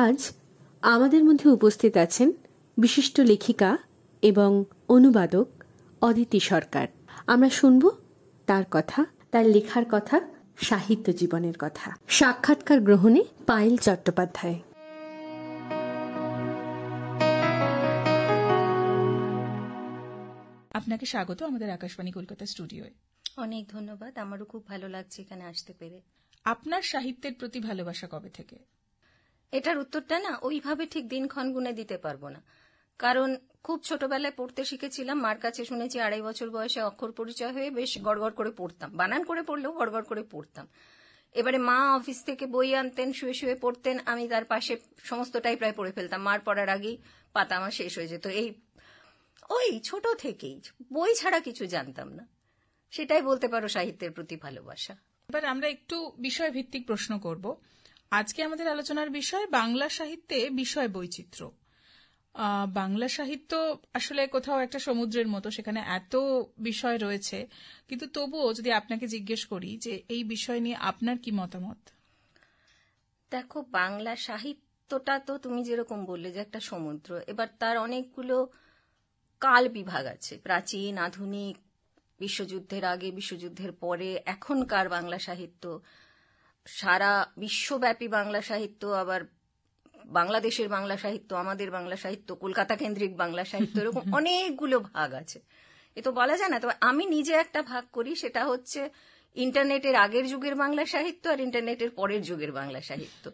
আজ আমাদের মধ্যে উপস্থিত আছেন বিশিষ্ট লেখিকা এবং অনুবাদক অদিতি সরকার আমরা শুনব তার কথা তার লেখার কথা সাহিত্য জীবনের কথা সাক্ষাৎকার গ্রহণে পায়েল চট্টোপাধ্যায় আপনাকে স্বাগত আমাদের আকাশবাণী কলকাতা স্টুডিওয়ে অনেক ধন্যবাদ আমারও খুব ভালো লাগছে এখানে আসতে পেরে আপনার সাহিত্যের প্রতি ভালোবাসা কবে থেকে এটার উত্তরটা না ওইভাবে ঠিক দিনক্ষণ গুনে দিতে পারবো না কারণ খুব ছোটবেলায় পড়তে শিখেছিলাম মার কাছে শুনেছি আড়াই বছর বয়সে অক্ষর পরিচয় হয়ে বেশ গড়গড় করে পড়তাম বানান করে পড়লেও গড়গড় করে পড়তাম এবারে মা অফিস থেকে বই আনতেন শুয়ে শুয়ে পড়তেন আমি তার পাশে সমস্তটাই প্রায় পড়ে ফেলতাম মার পড়ার আগেই পাতা আমার শেষ হয়ে যেত এই ওই ছোট থেকেই বই ছাড়া কিছু জানতাম না সেটাই বলতে পারো সাহিত্যের প্রতি ভালোবাসা এবার আমরা একটু বিষয় ভিত্তিক প্রশ্ন করব আজকে আমাদের আলোচনার বিষয় বাংলা সাহিত্যে বিষয় বৈচিত্র্য বাংলা সাহিত্য আসলে কোথাও একটা সমুদ্রের মতো সেখানে এত বিষয় রয়েছে কিন্তু তবুও যদি আপনাকে জিজ্ঞেস করি যে এই বিষয় নিয়ে আপনার কি মতামত দেখো বাংলা সাহিত্যটা তো তুমি যেরকম বললে যে একটা সমুদ্র এবার তার অনেকগুলো কাল বিভাগ আছে প্রাচীন আধুনিক বিশ্বযুদ্ধের আগে বিশ্বযুদ্ধের পরে এখনকার বাংলা সাহিত্য সারা বিশ্বব্যাপী বাংলা সাহিত্য আবার বাংলাদেশের বাংলা সাহিত্য আমাদের বাংলা সাহিত্য কলকাতা কেন্দ্রিক বাংলা সাহিত্য এরকম অনেকগুলো ভাগ আছে এ তো বলা যায় না তবে আমি নিজে একটা ভাগ করি সেটা হচ্ছে ইন্টারনেটের আগের যুগের বাংলা সাহিত্য আর ইন্টারনেটের পরের যুগের বাংলা সাহিত্য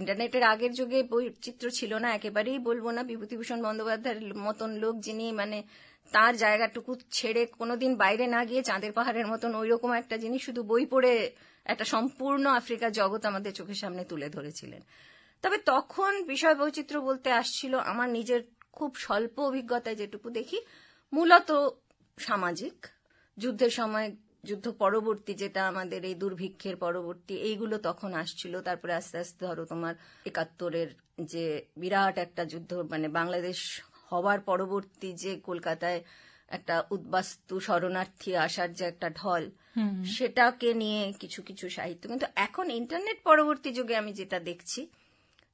ইন্টারনেটের আগের যুগে বৈচিত্র ছিল না একেবারেই বলবো না বিভূতিভূষণ বন্দ্যোপাধ্যায়ের মতন লোক যিনি মানে তার জায়গাটুকু ছেড়ে কোনোদিন বাইরে না গিয়ে চাঁদের পাহাড়ের মতন ওই রকম একটা জিনিস শুধু বই পড়ে একটা সম্পূর্ণ আফ্রিকা জগৎ আমাদের চোখের সামনে তুলে ধরেছিলেন তবে তখন বিষয় বৈচিত্র্য বলতে আসছিল আমার নিজের খুব স্বল্প অভিজ্ঞতায় যেটুকু দেখি মূলত সামাজিক যুদ্ধের সময় যুদ্ধ পরবর্তী যেটা আমাদের এই দুর্ভিক্ষের পরবর্তী এইগুলো তখন আসছিল তারপরে আস্তে আস্তে ধরো তোমার একাত্তরের যে বিরাট একটা যুদ্ধ মানে বাংলাদেশ হওয়ার পরবর্তী যে কলকাতায় একটা উদ্বাস্তু শরণার্থী আসার যে একটা ঢল সেটাকে নিয়ে কিছু কিছু সাহিত্য কিন্তু এখন ইন্টারনেট পরবর্তী যুগে আমি যেটা দেখছি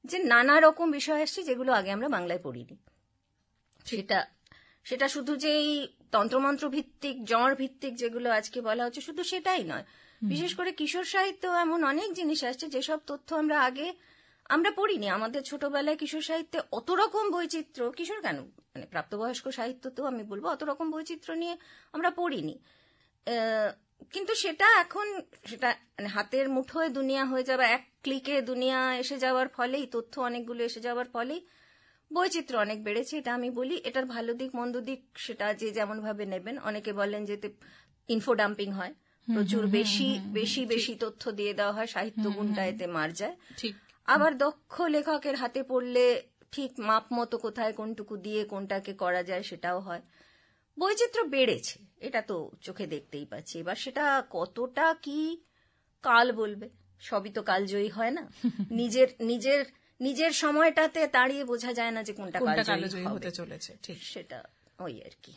যে নানা রকম বিষয় আসছে যেগুলো আগে আমরা বাংলায় পড়িনি সেটা সেটা শুধু যে এই তন্ত্রমন্ত্র ভিত্তিক জ্বর ভিত্তিক যেগুলো আজকে বলা হচ্ছে শুধু সেটাই নয় বিশেষ করে কিশোর সাহিত্য এমন অনেক জিনিস আসছে যেসব তথ্য আমরা আগে আমরা পড়িনি আমাদের ছোটবেলায় কিশোর সাহিত্যে অত রকম বৈচিত্র্য কিশোর কেন মানে প্রাপ্তবয়স্ক সাহিত্য তো আমি বলবো অত রকম বৈচিত্র্য নিয়ে আমরা পড়িনি কিন্তু সেটা এখন সেটা মানে হাতের মুঠোয় দুনিয়া হয়ে যাবে এক ক্লিকে দুনিয়া এসে যাওয়ার ফলেই তথ্য অনেকগুলো এসে যাওয়ার ফলেই বৈচিত্র্য অনেক বেড়েছে এটা আমি বলি এটার ভালো দিক মন্দ দিক সেটা যে যেমন ভাবে নেবেন অনেকে বলেন যে ইনফো ডাম্পিং হয় প্রচুর বেশি বেশি বেশি তথ্য দিয়ে দেওয়া হয় সাহিত্য গুণটা এতে মার যায় আবার দক্ষ লেখকের হাতে পড়লে ঠিক মাপ মতো কোথায় কোনটুকু দিয়ে কোনটাকে করা যায় সেটাও হয় বৈচিত্র্য বেড়েছে এটা তো চোখে দেখতেই পাচ্ছি এবার সেটা কতটা কি কাল বলবে সবই তো কালজয়ী হয় না নিজের নিজের নিজের সময়টাতে দাঁড়িয়ে বোঝা যায় না যে কোনটা কালজয়ী হতে চলেছে ঠিক সেটা ওই আর কি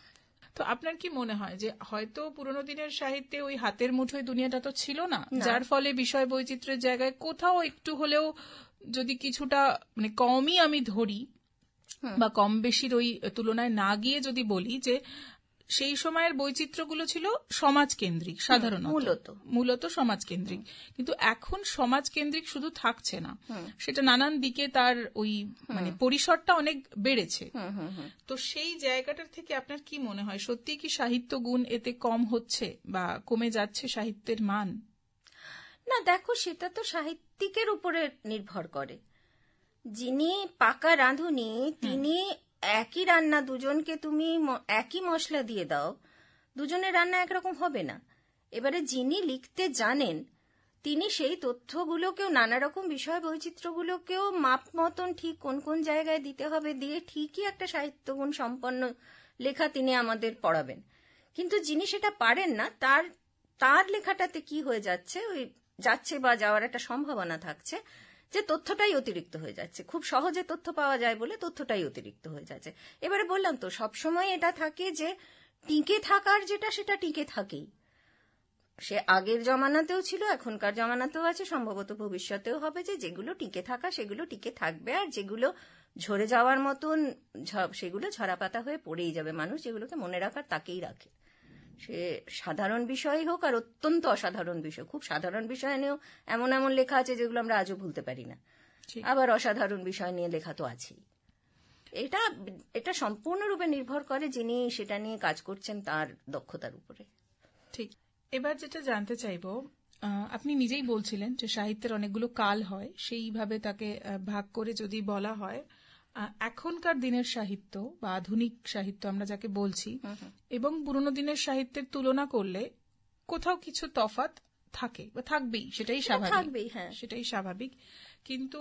তো আপনার কি মনে হয় যে হয়তো পুরোনো দিনের সাহিত্যে ওই হাতের মুঠোয় দুনিয়াটা তো ছিল না যার ফলে বিষয় বৈচিত্র্যের জায়গায় কোথাও একটু হলেও যদি কিছুটা মানে কমই আমি ধরি বা কম বেশির ওই তুলনায় না গিয়ে যদি বলি যে সেই সময়ের বৈচিত্র্যগুলো ছিল সমাজ কেন্দ্রিক সাধারণত মূলত মূলত সমাজ কেন্দ্রিক কিন্তু এখন সমাজ কেন্দ্রিক শুধু থাকছে না সেটা নানান দিকে তার ওই মানে পরিসরটা অনেক বেড়েছে তো সেই জায়গাটার থেকে আপনার কি মনে হয় সত্যি কি সাহিত্য গুণ এতে কম হচ্ছে বা কমে যাচ্ছে সাহিত্যের মান না দেখো সেটা তো সাহিত্যিকের উপরে নির্ভর করে যিনি পাকা রাঁধুনি তিনি একই রান্না দুজনকে তুমি একই মশলা দিয়ে দাও দুজনের রান্না একরকম হবে না এবারে যিনি লিখতে জানেন তিনি সেই তথ্যগুলোকেও নানা রকম বিষয় বৈচিত্র্যগুলোকেও মাপ মতন ঠিক কোন কোন জায়গায় দিতে হবে দিয়ে ঠিকই একটা সাহিত্যগুণ সম্পন্ন লেখা তিনি আমাদের পড়াবেন কিন্তু যিনি সেটা পারেন না তার তার লেখাটাতে কি হয়ে যাচ্ছে ওই যাচ্ছে বা যাওয়ার একটা সম্ভাবনা থাকছে যে তথ্যটাই অতিরিক্ত হয়ে যাচ্ছে খুব সহজে তথ্য পাওয়া যায় বলে তথ্যটাই অতিরিক্ত হয়ে যাচ্ছে এবারে বললাম তো সবসময় এটা থাকে যে টিকে থাকার যেটা সেটা টিকে থাকেই সে আগের জমানাতেও ছিল এখনকার জমানাতেও আছে সম্ভবত ভবিষ্যতেও হবে যে যেগুলো টিকে থাকা সেগুলো টিকে থাকবে আর যেগুলো ঝরে যাওয়ার মতন সেগুলো ঝরাপাতা হয়ে পড়েই যাবে মানুষ যেগুলোকে মনে রাখার তাকেই রাখে সে সাধারণ বিষয়ই হোক আর অত্যন্ত অসাধারণ বিষয় খুব সাধারণ বিষয় নিয়েও এমন এমন লেখা আছে যেগুলো আমরা আজও ভুলতে পারি না আবার অসাধারণ বিষয় নিয়ে লেখা তো আছেই এটা এটা সম্পূর্ণরূপে নির্ভর করে যিনি সেটা নিয়ে কাজ করছেন তার দক্ষতার উপরে ঠিক এবার যেটা জানতে চাইব আপনি নিজেই বলছিলেন যে সাহিত্যের অনেকগুলো কাল হয় সেইভাবে তাকে ভাগ করে যদি বলা হয় এখনকার দিনের সাহিত্য বা আধুনিক সাহিত্য আমরা যাকে বলছি এবং পুরোনো দিনের সাহিত্যের তুলনা করলে কোথাও কিছু তফাত থাকে বা থাকবেই সেটাই স্বাভাবিক হ্যাঁ। সেটাই স্বাভাবিক কিন্তু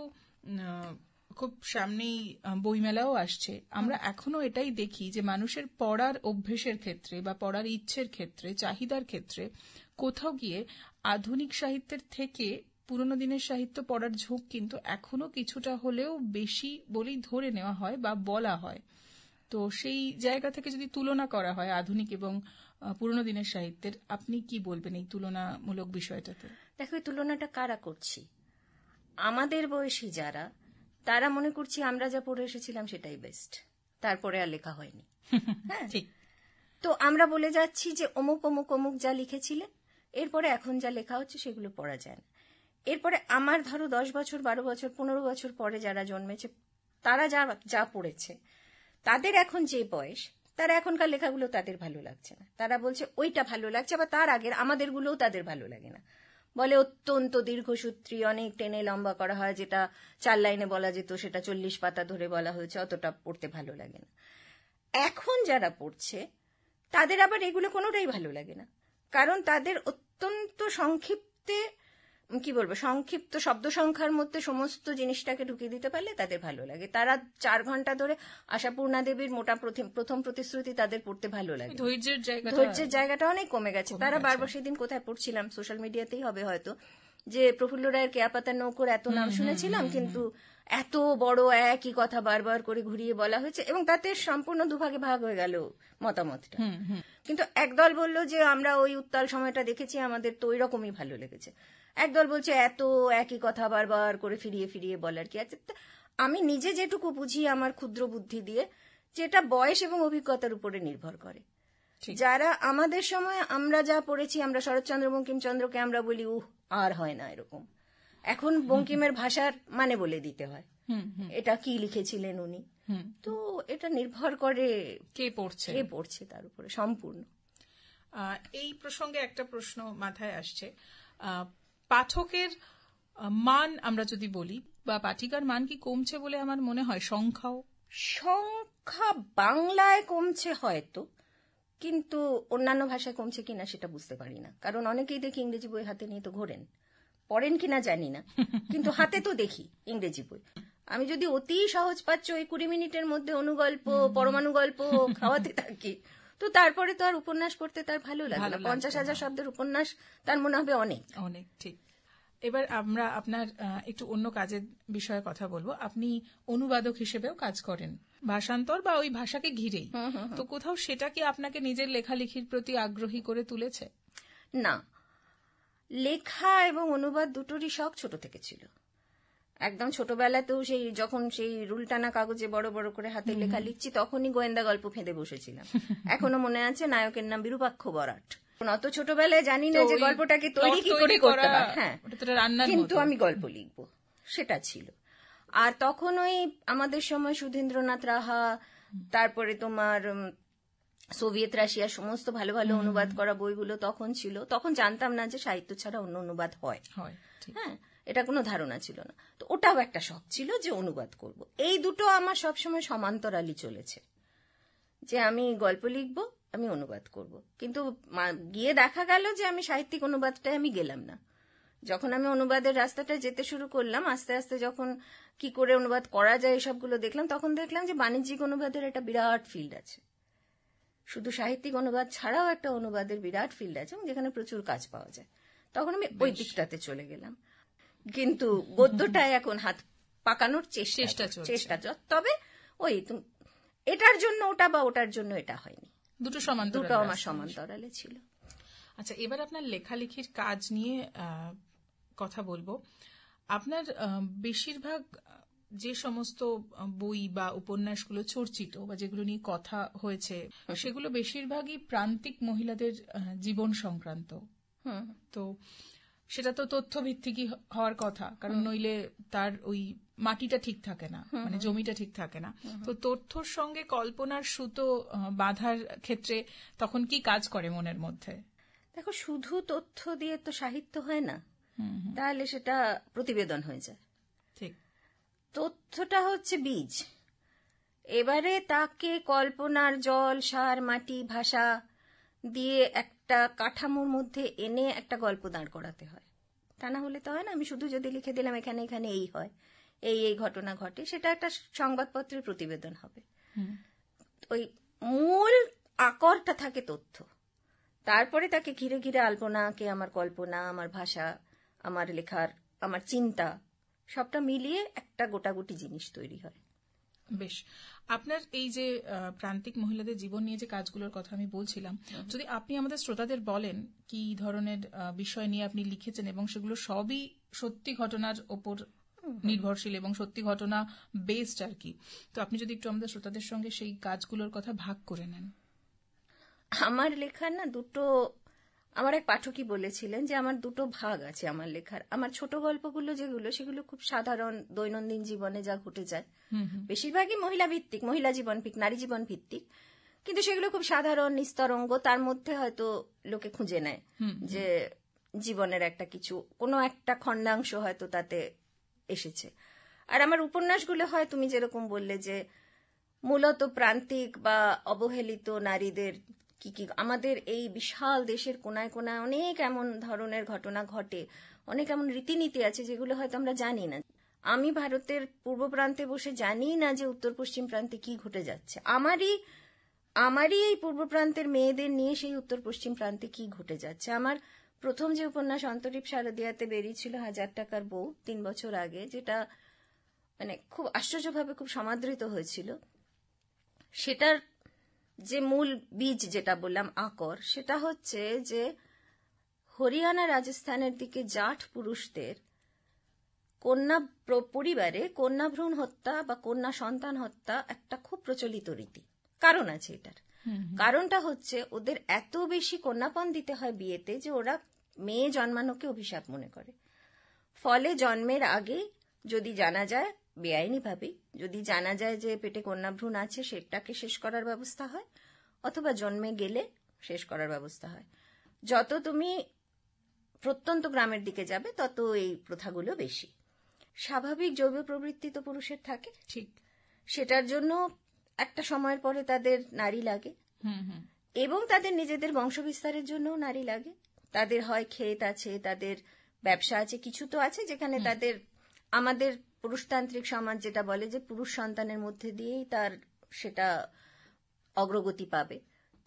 খুব সামনেই বইমেলাও আসছে আমরা এখনো এটাই দেখি যে মানুষের পড়ার অভ্যেসের ক্ষেত্রে বা পড়ার ইচ্ছের ক্ষেত্রে চাহিদার ক্ষেত্রে কোথাও গিয়ে আধুনিক সাহিত্যের থেকে পুরনো দিনের সাহিত্য পড়ার ঝোঁক কিন্তু এখনো কিছুটা হলেও বেশি বলেই ধরে নেওয়া হয় বা বলা হয় তো সেই জায়গা থেকে যদি তুলনা করা হয় আধুনিক এবং পুরনো দিনের সাহিত্যের আপনি কি বলবেন এই তুলনামূলক বিষয়টাতে দেখো এই তুলনাটা কারা করছি আমাদের বয়সী যারা তারা মনে করছি আমরা যা পড়ে এসেছিলাম সেটাই বেস্ট তারপরে আর লেখা হয়নি হ্যাঁ তো আমরা বলে যাচ্ছি যে অমুক অমুক অমুক যা লিখেছিলেন এরপরে এখন যা লেখা হচ্ছে সেগুলো পড়া যায় না এরপরে আমার ধরো দশ বছর বারো বছর পনেরো বছর পরে যারা জন্মেছে তারা যা যা পড়েছে তাদের এখন যে বয়স তারা এখনকার লেখাগুলো তাদের ভালো লাগছে না তারা বলছে ওইটা ভালো লাগছে বা তার আগের আমাদেরগুলোও তাদের ভালো লাগে না বলে অত্যন্ত দীর্ঘসূত্রী অনেক টেনে লম্বা করা হয় যেটা চার লাইনে বলা যেত সেটা চল্লিশ পাতা ধরে বলা হয়েছে অতটা পড়তে ভালো লাগে না এখন যারা পড়ছে তাদের আবার এগুলো কোনোটাই ভালো লাগে না কারণ তাদের অত্যন্ত সংক্ষিপ্তে কি বলবো সংক্ষিপ্ত শব্দ সংখ্যার মধ্যে সমস্ত জিনিসটাকে ঢুকিয়ে দিতে পারলে তাদের ভালো লাগে তারা চার ঘন্টা ধরে আশাপূর্ণা দেবীর মোটা প্রথম প্রতিশ্রুতি তাদের পড়তে ভালো লাগে ধৈর্যের জায়গাটা অনেক কমে গেছে তারা বারবার সেদিন কোথায় পড়ছিলাম সোশ্যাল মিডিয়াতেই হবে হয়তো যে প্রফুল্ল রায়ের কেয়াপাতা নৌকর এত নাম শুনেছিলাম কিন্তু এত বড় একই কথা বারবার করে ঘুরিয়ে বলা হয়েছে এবং তাতে সম্পূর্ণ দুভাগে ভাগ হয়ে গেল মতামতটা কিন্তু একদল বলল যে আমরা ওই উত্তাল সময়টা দেখেছি আমাদের তো ওই রকমই ভালো লেগেছে একদল বলছে এত একই কথা বারবার করে ফিরিয়ে ফিরিয়ে বলার কি আছে আমি নিজে যেটুকু বুঝি আমার ক্ষুদ্র বুদ্ধি দিয়ে যেটা বয়স এবং অভিজ্ঞতার উপরে নির্ভর করে যারা আমাদের সময় আমরা যা পড়েছি আমরা শরৎচন্দ্র বঙ্কিমচন্দ্রকে আমরা বলি উহ আর হয় না এরকম এখন বঙ্কিমের ভাষার মানে বলে দিতে হয় এটা কি লিখেছিলেন উনি তো এটা নির্ভর করে কে পড়ছে কে পড়ছে তার উপরে সম্পূর্ণ এই প্রসঙ্গে একটা প্রশ্ন মাথায় আসছে পাঠকের মান আমরা যদি বলি বা পাঠিকার মান কি কমছে বলে আমার মনে হয় সংখ্যাও সংখ্যা বাংলায় কমছে হয়তো কিন্তু অন্যান্য ভাষায় কমছে কিনা সেটা বুঝতে পারি না কারণ অনেকেই দেখি ইংরেজি বই হাতে নিয়ে তো ঘোরেন পড়েন কিনা জানি না কিন্তু হাতে তো দেখি ইংরেজি বই আমি যদি অতি সহজ পাচ্ছ ওই কুড়ি মিনিটের মধ্যে অনুগল্প পরমাণু গল্প খাওয়াতে থাকি তো তারপরে তো আর উপন্যাস পড়তে তার ভালো লাগলো পঞ্চাশ হাজার শব্দের উপন্যাস তার মনে হবে অনেক অনেক ঠিক এবার আমরা আপনার একটু অন্য কাজের বিষয়ে কথা বলবো আপনি অনুবাদক হিসেবেও কাজ করেন ভাষান্তর বা ওই ভাষাকে ঘিরেই তো কোথাও সেটা কি আপনাকে নিজের লেখালেখির প্রতি আগ্রহী করে তুলেছে না লেখা এবং অনুবাদ দুটোরই শখ ছোট থেকে ছিল একদম ছোটবেলাতেও সেই যখন সেই রুলটানা কাগজে বড় বড় করে হাতে লেখা লিখছি তখনই গোয়েন্দা গল্প ফেঁদে বসেছিলাম এখনো মনে আছে নায়কের নাম বিরূপাক্ষ বরাট অত ছোটবেলায় জানি না যে গল্পটাকে তৈরি কি করে করতে হ্যাঁ কিন্তু আমি গল্প লিখব সেটা ছিল আর তখন ওই আমাদের সময় সুধীন্দ্রনাথ রাহা তারপরে তোমার সোভিয়েত রাশিয়া সমস্ত ভালো ভালো অনুবাদ করা বইগুলো তখন ছিল তখন জানতাম না যে সাহিত্য ছাড়া অন্য অনুবাদ হয় হ্যাঁ এটা কোনো ধারণা ছিল না তো ওটাও একটা শখ ছিল যে অনুবাদ করব এই দুটো আমার সবসময় সমান্তরালি চলেছে যে আমি গল্প লিখব আমি অনুবাদ করব কিন্তু গিয়ে দেখা গেল যে আমি সাহিত্যিক অনুবাদটাই আমি গেলাম না যখন আমি অনুবাদের রাস্তাটা যেতে শুরু করলাম আস্তে আস্তে যখন কি করে অনুবাদ করা যায় এসবগুলো দেখলাম তখন দেখলাম যে বাণিজ্যিক অনুবাদের একটা বিরাট ফিল্ড আছে শুধু সাহিত্যিক অনুবাদ ছাড়াও একটা অনুবাদের বিরাট ফিল্ড আছে এবং যেখানে প্রচুর কাজ পাওয়া যায় তখন আমি ওই দিকটাতে চলে গেলাম কিন্তু গদ্যটায় এখন হাত পাকানোর চেষ্টা চেষ্টা তবে ওই এটার জন্য ওটা বা ওটার জন্য এটা হয়নি দুটো সমান দুটো আমার সমান্তরালে ছিল আচ্ছা এবার আপনার লেখালেখির কাজ নিয়ে কথা বলবো আপনার বেশিরভাগ যে সমস্ত বই বা উপন্যাসগুলো চর্চিত বা যেগুলো নিয়ে কথা হয়েছে সেগুলো বেশিরভাগই প্রান্তিক মহিলাদের জীবন সংক্রান্ত তো সেটা তো তথ্যভিত্তিকই হওয়ার কথা কারণ নইলে তার ওই মাটিটা ঠিক থাকে না মানে জমিটা ঠিক থাকে না তো তথ্যর সঙ্গে কল্পনার সুতো বাঁধার ক্ষেত্রে তখন কি কাজ করে মনের মধ্যে দেখো শুধু তথ্য দিয়ে তো সাহিত্য হয় না তাহলে সেটা প্রতিবেদন হয়ে যায় ঠিক তথ্যটা হচ্ছে বীজ এবারে তাকে কল্পনার জল সার মাটি ভাষা দিয়ে এক একটা কাঠামোর মধ্যে এনে একটা গল্প দাঁড় করাতে হয় তা না হলে তো হয় না আমি শুধু যদি লিখে দিলাম এখানে এখানে এই হয় এই এই ঘটনা ঘটে সেটা একটা সংবাদপত্রের প্রতিবেদন হবে ওই মূল আকরটা থাকে তথ্য তারপরে তাকে ঘিরে ঘিরে আলপনা কে আমার কল্পনা আমার ভাষা আমার লেখার আমার চিন্তা সবটা মিলিয়ে একটা গোটাগুটি জিনিস তৈরি হয় বেশ আপনার এই যে প্রান্তিক মহিলাদের জীবন নিয়ে যে কাজগুলোর কথা আমি বলছিলাম যদি আপনি আমাদের শ্রোতাদের বলেন কি ধরনের বিষয় নিয়ে আপনি লিখেছেন এবং সেগুলো সবই সত্যি ঘটনার ওপর নির্ভরশীল এবং সত্যি ঘটনা বেসড আর কি তো আপনি যদি একটু আমাদের শ্রোতাদের সঙ্গে সেই কাজগুলোর কথা ভাগ করে নেন আমার লেখার না দুটো আমার এক পাঠকই বলেছিলেন যে আমার দুটো ভাগ আছে আমার লেখার আমার ছোট গল্পগুলো যেগুলো সেগুলো খুব সাধারণ দৈনন্দিন জীবনে যা ঘটে যায় বেশিরভাগই মহিলা ভিত্তিক মহিলা জীবন ভিত্তিক নারী জীবন ভিত্তিক কিন্তু সেগুলো খুব সাধারণ নিস্তরঙ্গ তার মধ্যে হয়তো লোকে খুঁজে নেয় যে জীবনের একটা কিছু কোনো একটা খণ্ডাংশ হয়তো তাতে এসেছে আর আমার উপন্যাসগুলো হয় তুমি যেরকম বললে যে মূলত প্রান্তিক বা অবহেলিত নারীদের কি কি আমাদের এই বিশাল দেশের কোনায় কোনায় অনেক এমন ধরনের ঘটনা ঘটে অনেক এমন রীতিনীতি আছে যেগুলো হয়তো আমরা জানি না আমি ভারতের পূর্ব প্রান্তে বসে জানি না যে উত্তর পশ্চিম প্রান্তে কি ঘটে যাচ্ছে আমারই আমারই এই পূর্ব প্রান্তের মেয়েদের নিয়ে সেই উত্তর পশ্চিম প্রান্তে কি ঘটে যাচ্ছে আমার প্রথম যে উপন্যাস অন্তরীপ শারদিয়াতে বেরিয়েছিল হাজার টাকার বউ তিন বছর আগে যেটা মানে খুব আশ্চর্যভাবে খুব সমাদৃত হয়েছিল সেটার যে মূল বীজ যেটা বললাম আকর সেটা হচ্ছে যে হরিয়ানা রাজস্থানের দিকে জাঠ পুরুষদের কন্যা পরিবারে কন্যা ভ্রূণ হত্যা বা কন্যা সন্তান হত্যা একটা খুব প্রচলিত রীতি কারণ আছে এটার কারণটা হচ্ছে ওদের এত বেশি কন্যাপণ দিতে হয় বিয়েতে যে ওরা মেয়ে জন্মানোকে অভিশাপ মনে করে ফলে জন্মের আগে যদি জানা যায় বেআইনিভাবেই যদি জানা যায় যে পেটে কন্যাভ্রূণ আছে সেটাকে শেষ করার ব্যবস্থা হয় অথবা জন্মে গেলে শেষ করার ব্যবস্থা হয় যত তুমি প্রত্যন্ত গ্রামের দিকে যাবে তত এই প্রথাগুলো বেশি স্বাভাবিক জৈব প্রবৃত্তি তো পুরুষের থাকে ঠিক সেটার জন্য একটা সময়ের পরে তাদের নারী লাগে এবং তাদের নিজেদের বংশ বিস্তারের জন্য নারী লাগে তাদের হয় ক্ষেত আছে তাদের ব্যবসা আছে কিছু তো আছে যেখানে তাদের আমাদের পুরুষতান্ত্রিক সমাজ যেটা বলে যে পুরুষ সন্তানের মধ্যে দিয়েই তার সেটা অগ্রগতি পাবে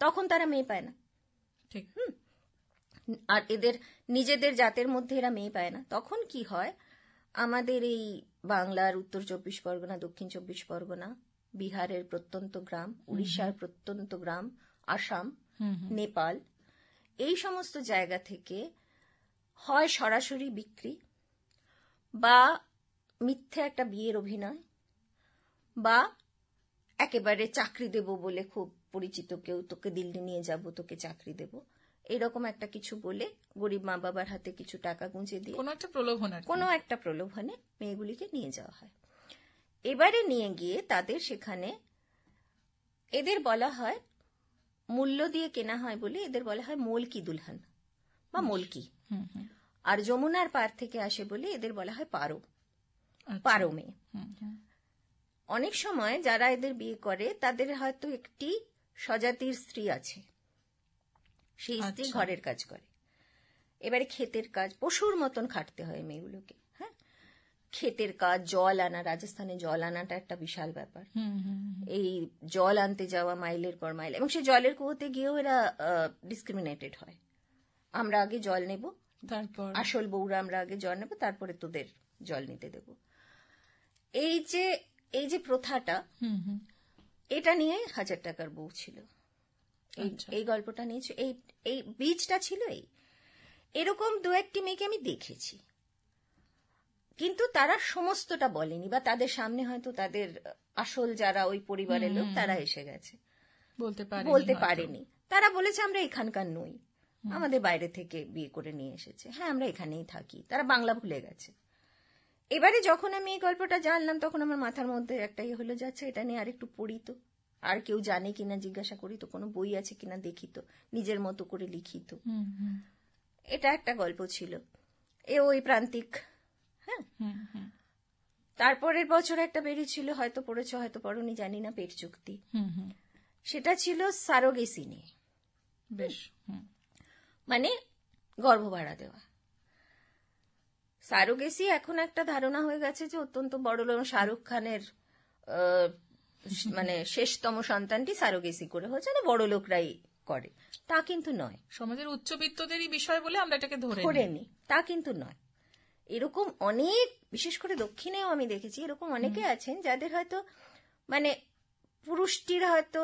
তখন তারা মেয়ে পায় না ঠিক হুম আর এদের নিজেদের জাতের মধ্যে এরা মেয়ে পায় না তখন কি হয় আমাদের এই বাংলার উত্তর চব্বিশ পরগনা দক্ষিণ চব্বিশ পরগনা বিহারের প্রত্যন্ত গ্রাম উড়িষ্যার প্রত্যন্ত গ্রাম আসাম নেপাল এই সমস্ত জায়গা থেকে হয় সরাসরি বিক্রি বা মিথ্যে একটা বিয়ের অভিনয় বা একেবারে চাকরি দেব বলে খুব পরিচিত কেউ তোকে দিল্লি নিয়ে যাব তোকে চাকরি দেব এরকম একটা কিছু বলে গরিব মা বাবার হাতে কিছু টাকা গুঁজে দিয়ে কোনো একটা প্রলোভনে কোনো একটা প্রলোভনে মেয়েগুলিকে নিয়ে যাওয়া হয় এবারে নিয়ে গিয়ে তাদের সেখানে এদের বলা হয় মূল্য দিয়ে কেনা হয় বলে এদের বলা হয় মলকি দুলহান বা মলকি আর যমুনার পার থেকে আসে বলে এদের বলা হয় পারো আচ্ছা। পারমে অনেক সময় যারা এদের বিয়ে করে তাদের হয়তো একটি স্বজাতির স্ত্রী আছে সেই স্ত্রী আচ্ছা। ঘরের কাজ করে এবারে ক্ষেতের কাজ পশুর মতন খাটতে হয় মেয়েগুলোকে হ্যাঁ? ক্ষেতের কাজ জল আনা রাজস্থানে জল আনাটা একটা বিশাল ব্যাপার এই জল আনতে যাওয়া মাইলের পর মাইল এবং সে জলের কুয়োতে গিয়েও এরা ডিসক্রিমিনেটেড হয় আমরা আগে জল নেব তারপর আসল বউরা আমরা আগে জল নেব তারপরে তোদের জল নিতে দেবো এই যে এই যে প্রথাটা এটা নিয়ে হাজার টাকার বউ ছিল এই আচ্ছা। গল্পটা নিয়েছে এই এই বীজটা ছিল এই এরকম দু একটি মেয়েকে আমি দেখেছি কিন্তু তারা সমস্তটা বলেনি বা তাদের সামনে হয়তো তাদের আসল যারা ওই পরিবারের লোক তারা এসে গেছে বলতে পারে বলতে পারেনি তারা বলেছে আমরা এখানকার নই আমাদের বাইরে থেকে বিয়ে করে নিয়ে এসেছে হ্যাঁ আমরা এখানেই থাকি তারা বাংলা ভুলে গেছে এবারে যখন আমি এই গল্পটা জানলাম তখন আমার মাথার মধ্যে একটা ইয়ে হলো যাচ্ছে এটা নিয়ে আরেকটু পড়ি তো আর কেউ জানে কিনা জিজ্ঞাসা করি তো কোনো বই আছে কিনা দেখি তো নিজের মতো করে লিখি তো এটা একটা গল্প ছিল এ ওই প্রান্তিক হ্যাঁ তারপরের বছর একটা বেরিয়েছিল হয়তো পড়েছ হয়তো পড়নি জানি না পেট চুক্তি সেটা ছিল সারোগেসি নিয়ে বেশ মানে গর্ভ ভাড়া দেওয়া সারোগেসি এখন একটা ধারণা হয়ে গেছে যে অত্যন্ত বড় লোক শাহরুখ খানের মানে শেষতম সন্তানটি সারোগেসি করে হয়েছে না বড় লোকরাই করে তা কিন্তু নয় সমাজের উচ্চবিত্তদেরই বিষয় বলে আমরা এটাকে ধরে ধরে নি তা কিন্তু নয় এরকম অনেক বিশেষ করে দক্ষিণেও আমি দেখেছি এরকম অনেকে আছেন যাদের হয়তো মানে পুরুষটির হয়তো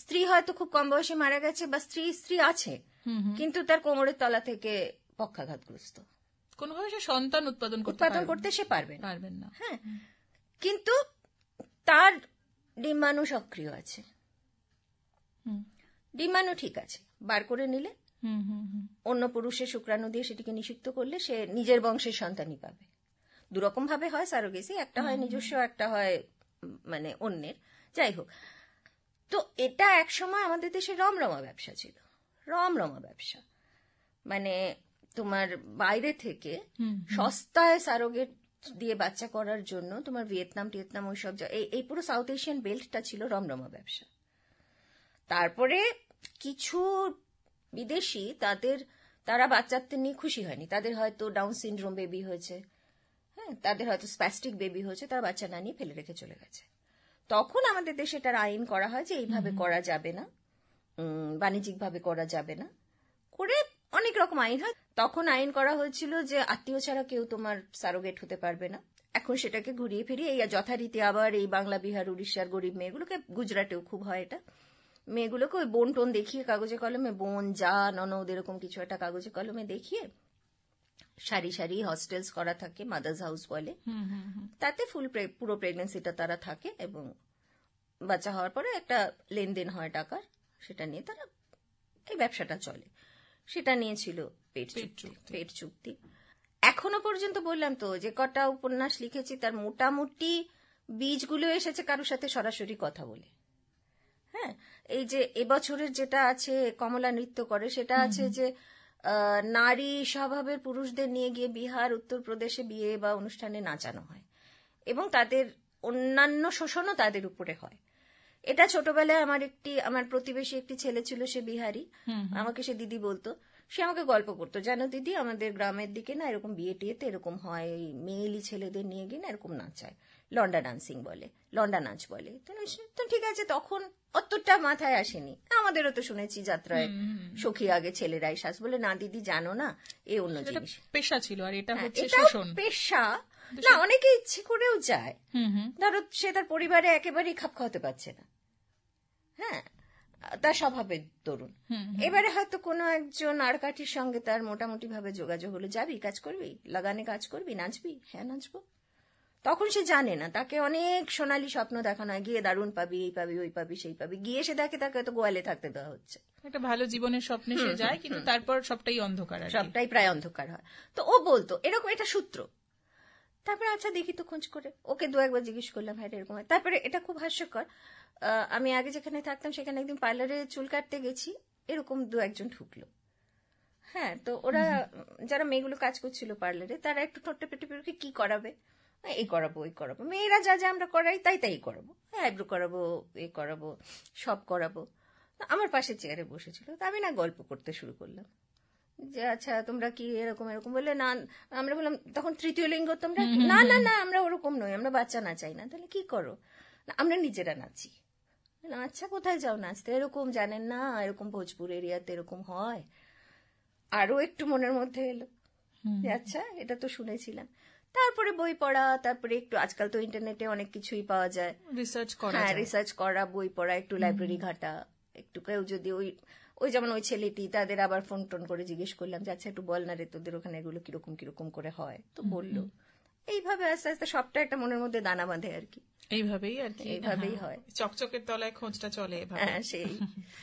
স্ত্রী হয়তো খুব কম বয়সে মারা গেছে বা স্ত্রী স্ত্রী আছে কিন্তু তার কোমরের তলা থেকে পক্ষাঘাতগ্রস্ত কোনোভাবে সে সন্তান উৎপাদন উৎপাদন করতে সে পারবে পারবেন না হ্যাঁ কিন্তু তার ডিমানু সক্রিয় আছে ডিম্বাণু ঠিক আছে বার করে নিলে অন্য পুরুষের শুক্রাণু দিয়ে সেটিকে নিষিক্ত করলে সে নিজের বংশের সন্তানই পাবে দুরকম ভাবে হয় সারোগেসি একটা হয় নিজস্ব একটা হয় মানে অন্যের যাই হোক তো এটা এক সময় আমাদের দেশে রমরমা ব্যবসা ছিল রমরমা ব্যবসা মানে তোমার বাইরে থেকে সস্তায় সারোগেট দিয়ে বাচ্চা করার জন্য তোমার ভিয়েতনাম টিয়েতনাম ওই সব এই পুরো সাউথ এশিয়ান বেল্টটা ছিল রমরমা ব্যবসা তারপরে কিছু বিদেশি তাদের তারা বাচ্চার নিয়ে খুশি হয়নি তাদের হয়তো ডাউন সিন্ড্রোম বেবি হয়েছে হ্যাঁ তাদের হয়তো স্প্যাস্টিক বেবি হয়েছে তারা বাচ্চা না নিয়ে ফেলে রেখে চলে গেছে তখন আমাদের দেশে এটার আইন করা হয় যে এইভাবে করা যাবে না বাণিজ্যিকভাবে করা যাবে না করে অনেক রকম আইন হয় তখন আইন করা হয়েছিল যে আত্মীয় ছাড়া কেউ তোমার সারোগেট হতে পারবে না এখন সেটাকে ঘুরিয়ে ফিরিয়ে এই যথারীতি আবার এই বাংলা বিহার উড়িষ্যার গরিব মেয়েগুলোকে গুজরাটেও খুব হয় এটা মেয়েগুলোকে ওই বোন টোন দেখিয়ে কাগজে কলমে বোন যা ননদ এরকম কিছু একটা কাগজে কলমে দেখিয়ে সারি সারি হস্টেলস করা থাকে মাদার্স হাউস বলে তাতে ফুল পুরো প্রেগনেন্সিটা তারা থাকে এবং বাচ্চা হওয়ার পরে একটা লেনদেন হয় টাকার সেটা নিয়ে তারা এই ব্যবসাটা চলে সেটা নিয়েছিল পেট চুক্তি পেট চুক্তি এখনো পর্যন্ত বললাম তো যে কটা উপন্যাস লিখেছি তার মোটামুটি বীজগুলো এসেছে কারোর সাথে সরাসরি কথা বলে হ্যাঁ এই যে এবছরের যেটা আছে কমলা নৃত্য করে সেটা আছে যে নারী স্বভাবের পুরুষদের নিয়ে গিয়ে বিহার উত্তরপ্রদেশে বিয়ে বা অনুষ্ঠানে নাচানো হয় এবং তাদের অন্যান্য শোষণও তাদের উপরে হয় এটা ছোটবেলায় আমার একটি আমার প্রতিবেশী একটি ছেলে ছিল সে বিহারি আমাকে সে দিদি বলতো সে আমাকে গল্প করতো জানো দিদি আমাদের গ্রামের দিকে না এরকম বিয়ে টিয়েতে এরকম হয় মেয়েলি ছেলেদের নিয়ে গিয়ে না এরকম নাচায় লন্ডা ডান্সিং বলে লন্ডা নাচ বলে তো ঠিক আছে তখন অতটা মাথায় আসেনি আমাদেরও তো শুনেছি যাত্রায় সখী আগে ছেলেরাই শাস বলে না দিদি জানো না এ অন্য জিনিস পেশা ছিল আর এটা হ্যাঁ, হচ্ছে পেশা না অনেকে ইচ্ছে করেও যায় ধরো সে তার পরিবারে একেবারেই খাপ খাওয়াতে পারছে না হ্যাঁ তার স্বভাবের তরুণ এবারে হয়তো কোনো একজন আর কাঠির সঙ্গে তার মোটামুটি ভাবে যোগাযোগ হলো যাবি কাজ করবি লাগানে কাজ করবি নাচবি হ্যাঁ নাচবো তখন সে জানে না তাকে অনেক সোনালি স্বপ্ন দেখানো হয় গিয়ে দারুণ পাবি এই পাবি ওই পাবি সেই পাবি গিয়ে সে দেখে তাকে হয়তো গোয়ালে থাকতে দেওয়া হচ্ছে একটা ভালো জীবনের স্বপ্নে সে যায় কিন্তু তারপর সবটাই অন্ধকার সবটাই প্রায় অন্ধকার হয় তো ও বলতো এরকম এটা সূত্র তারপরে আচ্ছা দেখি তো খোঁজ করে ওকে দু একবার জিজ্ঞেস করলাম হ্যাঁ এরকম তারপরে এটা খুব হাস্যকর আমি আগে যেখানে থাকতাম সেখানে একদিন পার্লারে চুল কাটতে গেছি এরকম দু একজন ঢুকলো হ্যাঁ তো ওরা যারা মেয়েগুলো কাজ করছিল পার্লারে তারা একটু ঠোঁটটা পেটে পেটে কি করাবে এই করাবো ওই করাবো মেয়েরা যা যা আমরা করাই তাই তাই করাবো হ্যাঁ আইব্রো করাবো এ করাবো সব করাবো আমার পাশে চেয়ারে বসেছিল তা আমি না গল্প করতে শুরু করলাম যে আচ্ছা তোমরা কি এরকম এরকম বললে না আমরা বললাম তখন তৃতীয় লিঙ্গ তোমরা না না না আমরা ওরকম নই আমরা বাচ্চা না চাই না তাহলে কি করো আমরা নিজেরা নাচি আচ্ছা কোথায় যাও নাচতে এরকম জানেন না এরকম ভোজপুর এরিয়াতে এরকম হয় আরো একটু মনের মধ্যে এলো আচ্ছা এটা তো শুনেছিলাম তারপরে বই পড়া তারপরে একটু আজকাল তো ইন্টারনেটে অনেক কিছুই পাওয়া যায় রিসার্চ করা রিসার্চ হ্যাঁ, করা বই পড়া একটু লাইব্রেরি ঘাটা একটু কেউ যদি ওই ওই যেমন ওই ছেলেটি তাদের আবার ফোন টোন করে জিজ্ঞেস করলাম যে আচ্ছা একটু বল না রে তোদের ওখানে এগুলো কিরকম কিরকম করে হয় তো বললো এইভাবে আস্তে আস্তে সবটা একটা মনের মধ্যে দানা বাঁধে আর কি এইভাবেই আর কি এইভাবেই হ্যাঁ, হয় চকচকের তলায় খোঁজটা চলে হ্যাঁ সেই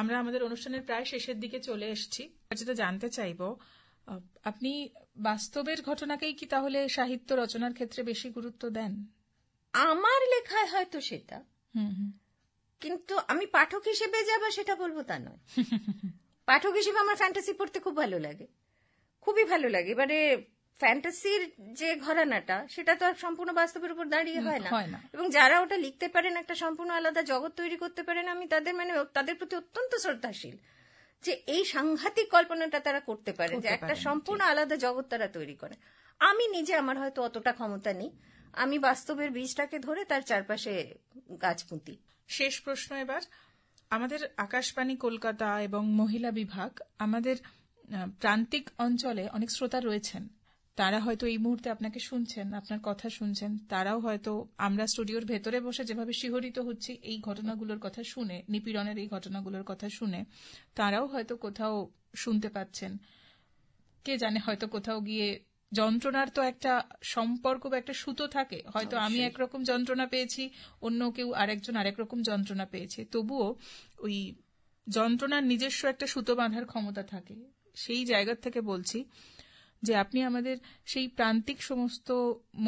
আমরা আমাদের অনুষ্ঠানের প্রায় শেষের দিকে চলে এসেছি যেটা জানতে চাইব আপনি বাস্তবের ঘটনাকেই কি তাহলে সাহিত্য রচনার ক্ষেত্রে বেশি গুরুত্ব দেন আমার লেখায় হয়তো সেটা কিন্তু আমি পাঠক হিসেবে যাব সেটা বলবো তা নয় পাঠক হিসেবে আমার ফ্যান্টাসি পড়তে খুব ভালো লাগে খুবই ভালো লাগে এবারে ফ্যান্টাসির যে ঘরানাটা সেটা তো আর সম্পূর্ণ বাস্তবের উপর দাঁড়িয়ে হয় না এবং যারা ওটা লিখতে পারেন একটা সম্পূর্ণ আলাদা জগৎ তৈরি করতে পারেন আমি তাদের মানে তাদের প্রতি অত্যন্ত শ্রদ্ধাশীল যে এই সাংঘাতিক কল্পনাটা তারা করতে পারে যে একটা সম্পূর্ণ আলাদা জগৎ তারা তৈরি করে আমি নিজে আমার হয়তো অতটা ক্ষমতা নেই আমি বাস্তবের বীজটাকে ধরে তার চারপাশে গাছ পুঁতি শেষ প্রশ্ন এবার আমাদের আকাশবাণী কলকাতা এবং মহিলা বিভাগ আমাদের প্রান্তিক অঞ্চলে অনেক শ্রোতা রয়েছেন তারা হয়তো এই মুহূর্তে আপনাকে শুনছেন আপনার কথা শুনছেন তারাও হয়তো আমরা স্টুডিওর ভেতরে বসে যেভাবে শিহরিত হচ্ছি এই ঘটনাগুলোর কথা শুনে নিপীড়নের এই ঘটনাগুলোর কথা শুনে তারাও হয়তো কোথাও শুনতে পাচ্ছেন কে জানে হয়তো কোথাও গিয়ে যন্ত্রণার তো একটা সম্পর্ক বা একটা সুতো থাকে হয়তো আমি একরকম যন্ত্রণা পেয়েছি অন্য কেউ আরেকজন আরেক রকম যন্ত্রণা পেয়েছে তবুও ওই যন্ত্রণার নিজস্ব একটা সুতো বাঁধার ক্ষমতা থাকে সেই জায়গা থেকে বলছি যে আপনি আমাদের সেই প্রান্তিক সমস্ত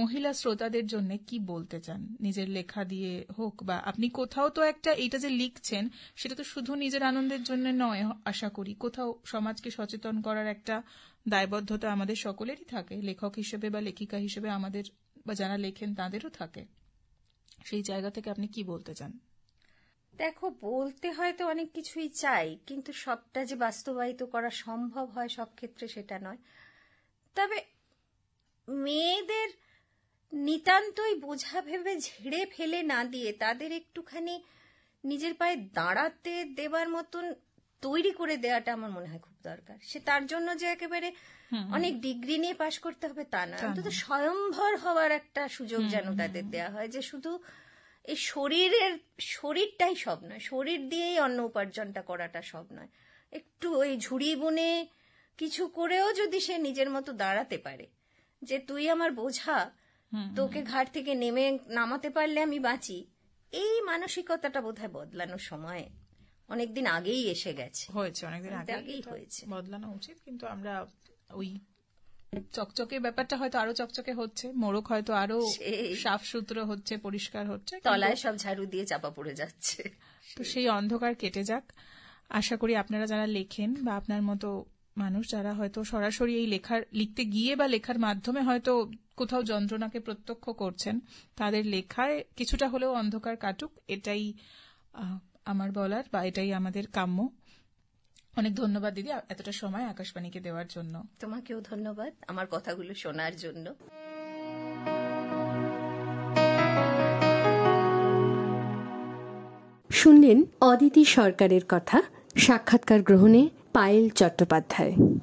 মহিলা শ্রোতাদের জন্য কি বলতে চান নিজের লেখা দিয়ে হোক বা আপনি কোথাও তো একটা এইটা যে লিখছেন সেটা তো শুধু নিজের আনন্দের জন্য নয় আশা করি কোথাও সমাজকে সচেতন করার একটা দায়বদ্ধতা আমাদের সকলেরই থাকে লেখক হিসেবে বা লেখিকা হিসেবে আমাদের বা যারা লেখেন তাদেরও থাকে সেই জায়গা থেকে আপনি কি বলতে চান দেখো বলতে হয়তো অনেক কিছুই চাই কিন্তু সবটা যে বাস্তবায়িত করা সম্ভব হয় সব ক্ষেত্রে সেটা নয় তবে মেয়েদের নিতান্তই বোঝা ভেবে ঝেড়ে ফেলে না দিয়ে তাদের একটুখানি নিজের পায়ে দাঁড়াতে দেবার মতন তৈরি করে দেওয়াটা আমার মনে হয় খুব দরকার সে তার জন্য যে একেবারে অনেক ডিগ্রি নিয়ে পাশ করতে হবে তা না অন্তত স্বয়ম্ভর হওয়ার একটা সুযোগ যেন তাদের দেওয়া হয় যে শুধু এই শরীরের শরীরটাই সব নয় শরীর দিয়েই অন্ন উপার্জনটা করাটা সব নয় একটু ওই ঝুড়ি বুনে কিছু করেও যদি সে নিজের মতো দাঁড়াতে পারে যে তুই আমার বোঝা তোকে ঘাট থেকে নেমে নামাতে পারলে আমি বাঁচি এই মানসিকতাটা বোধহয় বদলানোর সময় অনেকদিন আগেই এসে গেছে হয়েছে অনেকদিন আগেই হয়েছে বদলানো উচিত কিন্তু আমরা ওই চকচকে ব্যাপারটা হয়তো আরো চকচকে হচ্ছে মোড়ক হয়তো আরো সাফসুত্র হচ্ছে পরিষ্কার হচ্ছে তলায় সব ঝাড়ু দিয়ে চাপা পড়ে যাচ্ছে তো সেই অন্ধকার কেটে যাক আশা করি আপনারা যারা লেখেন বা আপনার মতো মানুষ যারা হয়তো সরাসরি এই লেখার লিখতে গিয়ে বা লেখার মাধ্যমে হয়তো কোথাও যন্ত্রণাকে প্রত্যক্ষ করছেন তাদের লেখায় কিছুটা হলেও অন্ধকার কাটুক এটাই আমার বলার বা এটাই আমাদের কাম্য অনেক ধন্যবাদ দিদি এতটা সময় আকাশবাণীকে দেওয়ার জন্য তোমাকেও ধন্যবাদ আমার কথাগুলো শোনার জন্য শুনলেন অদিতি সরকারের কথা সাক্ষাৎকার গ্রহণে পায়েল চট্টোপাধ্যায়